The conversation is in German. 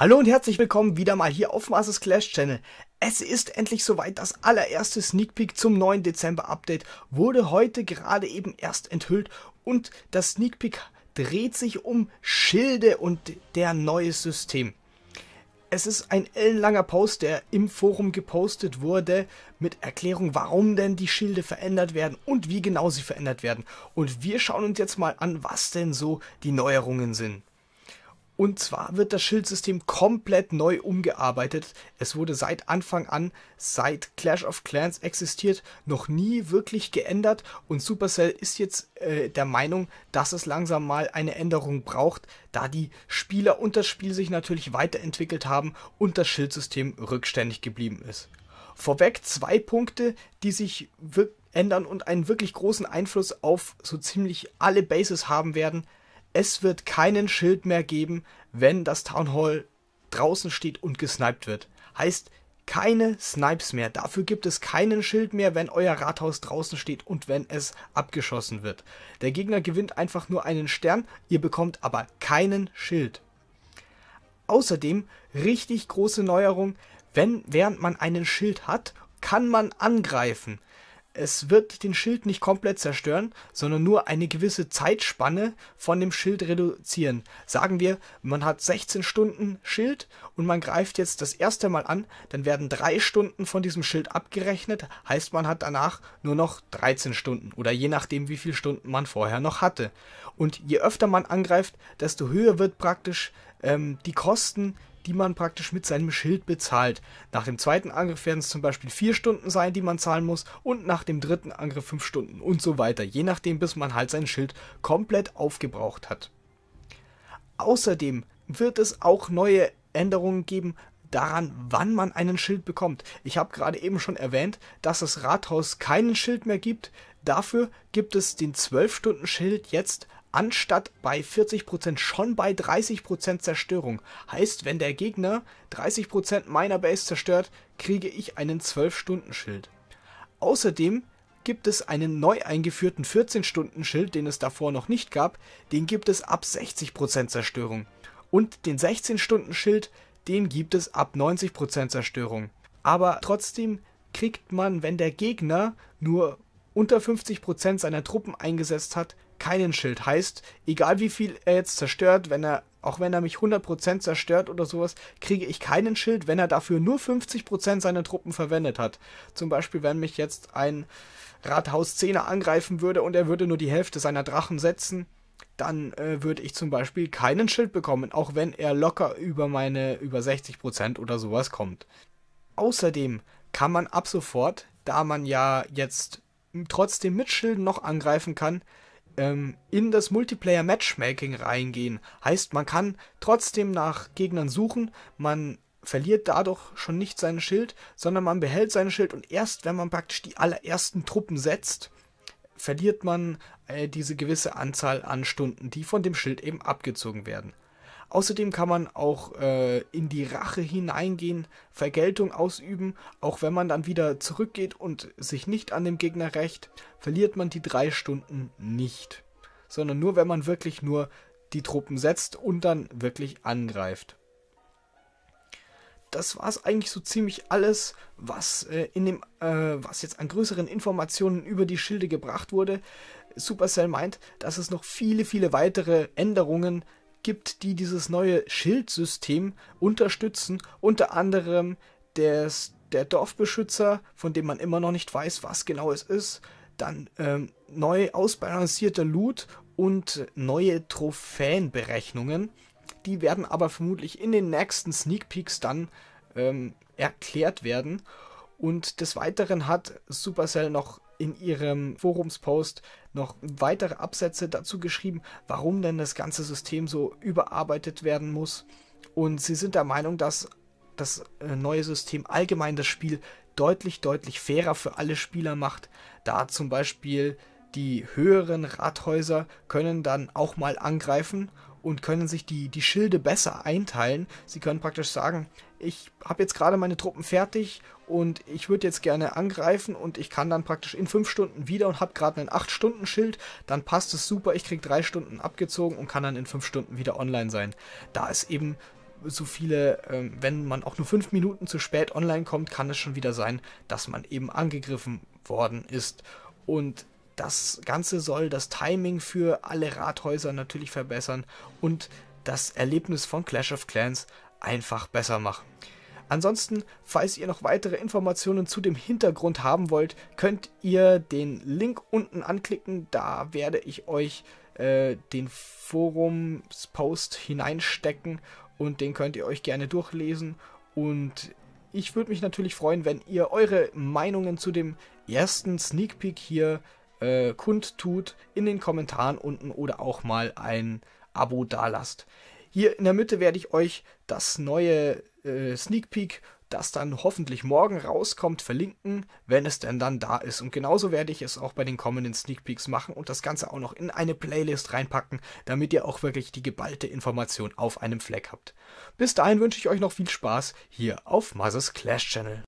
Hallo und herzlich willkommen wieder mal hier auf Masters Clash Channel. Es ist endlich soweit, das allererste Sneak Peek zum neuen Dezember Update wurde heute gerade eben erst enthüllt und das Sneak Peek dreht sich um Schilde und der neue System. Es ist ein ellenlanger Post, der im Forum gepostet wurde mit Erklärung, warum denn die Schilde verändert werden und wie genau sie verändert werden. Und wir schauen uns jetzt mal an, was denn so die Neuerungen sind. Und zwar wird das Schildsystem komplett neu umgearbeitet. Es wurde seit Anfang an, seit Clash of Clans existiert, noch nie wirklich geändert. Und Supercell ist jetzt äh, der Meinung, dass es langsam mal eine Änderung braucht, da die Spieler und das Spiel sich natürlich weiterentwickelt haben und das Schildsystem rückständig geblieben ist. Vorweg zwei Punkte, die sich ändern und einen wirklich großen Einfluss auf so ziemlich alle Bases haben werden es wird keinen Schild mehr geben, wenn das Town Hall draußen steht und gesniped wird. Heißt, keine Snipes mehr. Dafür gibt es keinen Schild mehr, wenn euer Rathaus draußen steht und wenn es abgeschossen wird. Der Gegner gewinnt einfach nur einen Stern, ihr bekommt aber keinen Schild. Außerdem richtig große Neuerung, wenn während man einen Schild hat, kann man angreifen es wird den Schild nicht komplett zerstören, sondern nur eine gewisse Zeitspanne von dem Schild reduzieren. Sagen wir, man hat 16 Stunden Schild und man greift jetzt das erste Mal an, dann werden drei Stunden von diesem Schild abgerechnet, heißt man hat danach nur noch 13 Stunden oder je nachdem wie viele Stunden man vorher noch hatte. Und je öfter man angreift, desto höher wird praktisch ähm, die Kosten die man praktisch mit seinem Schild bezahlt. Nach dem zweiten Angriff werden es zum Beispiel vier Stunden sein, die man zahlen muss und nach dem dritten Angriff fünf Stunden und so weiter, je nachdem bis man halt sein Schild komplett aufgebraucht hat. Außerdem wird es auch neue Änderungen geben, daran, wann man einen Schild bekommt. Ich habe gerade eben schon erwähnt, dass das Rathaus keinen Schild mehr gibt. Dafür gibt es den 12-Stunden-Schild jetzt anstatt bei 40% schon bei 30% Zerstörung. Heißt, wenn der Gegner 30% meiner Base zerstört, kriege ich einen 12-Stunden-Schild. Außerdem gibt es einen neu eingeführten 14-Stunden-Schild, den es davor noch nicht gab, den gibt es ab 60% Zerstörung. Und den 16-Stunden-Schild, den gibt es ab 90% Zerstörung. Aber trotzdem kriegt man, wenn der Gegner nur unter 50% seiner Truppen eingesetzt hat, keinen Schild. Heißt, egal wie viel er jetzt zerstört, wenn er, auch wenn er mich 100% zerstört oder sowas, kriege ich keinen Schild, wenn er dafür nur 50% seiner Truppen verwendet hat. Zum Beispiel, wenn mich jetzt ein Rathaus 10 angreifen würde und er würde nur die Hälfte seiner Drachen setzen, dann äh, würde ich zum Beispiel keinen Schild bekommen, auch wenn er locker über meine über 60% oder sowas kommt. Außerdem kann man ab sofort, da man ja jetzt trotzdem mit Schilden noch angreifen kann, ähm, in das Multiplayer Matchmaking reingehen. Heißt, man kann trotzdem nach Gegnern suchen, man verliert dadurch schon nicht sein Schild, sondern man behält sein Schild und erst wenn man praktisch die allerersten Truppen setzt, verliert man äh, diese gewisse Anzahl an Stunden, die von dem Schild eben abgezogen werden. Außerdem kann man auch äh, in die Rache hineingehen, Vergeltung ausüben. Auch wenn man dann wieder zurückgeht und sich nicht an dem Gegner rächt, verliert man die drei Stunden nicht. Sondern nur, wenn man wirklich nur die Truppen setzt und dann wirklich angreift. Das war es eigentlich so ziemlich alles, was äh, in dem, äh, was jetzt an größeren Informationen über die Schilde gebracht wurde. Supercell meint, dass es noch viele, viele weitere Änderungen gibt, die dieses neue Schildsystem unterstützen. Unter anderem des, der Dorfbeschützer, von dem man immer noch nicht weiß, was genau es ist. Dann ähm, neu ausbalancierter Loot und neue Trophäenberechnungen. Die werden aber vermutlich in den nächsten Sneak Peeks dann ähm, erklärt werden. Und des Weiteren hat Supercell noch in ihrem Forumspost noch weitere Absätze dazu geschrieben, warum denn das ganze System so überarbeitet werden muss. Und sie sind der Meinung, dass das äh, neue System allgemein das Spiel deutlich, deutlich fairer für alle Spieler macht, da zum Beispiel die höheren Rathäuser können dann auch mal angreifen und können sich die, die Schilde besser einteilen. Sie können praktisch sagen, ich habe jetzt gerade meine Truppen fertig und ich würde jetzt gerne angreifen und ich kann dann praktisch in fünf Stunden wieder und habe gerade ein 8-Stunden-Schild, dann passt es super, ich kriege drei Stunden abgezogen und kann dann in fünf Stunden wieder online sein. Da ist eben so viele, ähm, wenn man auch nur fünf Minuten zu spät online kommt, kann es schon wieder sein, dass man eben angegriffen worden ist. Und das Ganze soll das Timing für alle Rathäuser natürlich verbessern und das Erlebnis von Clash of Clans einfach besser machen. Ansonsten, falls ihr noch weitere Informationen zu dem Hintergrund haben wollt, könnt ihr den Link unten anklicken. Da werde ich euch äh, den Forumspost hineinstecken und den könnt ihr euch gerne durchlesen. Und ich würde mich natürlich freuen, wenn ihr eure Meinungen zu dem ersten Sneak Peek hier äh, kundtut, in den Kommentaren unten oder auch mal ein Abo dalasst. Hier in der Mitte werde ich euch das neue äh, Sneak Peek, das dann hoffentlich morgen rauskommt, verlinken, wenn es denn dann da ist. Und genauso werde ich es auch bei den kommenden Sneak Peeks machen und das Ganze auch noch in eine Playlist reinpacken, damit ihr auch wirklich die geballte Information auf einem Fleck habt. Bis dahin wünsche ich euch noch viel Spaß hier auf Mothers Clash Channel.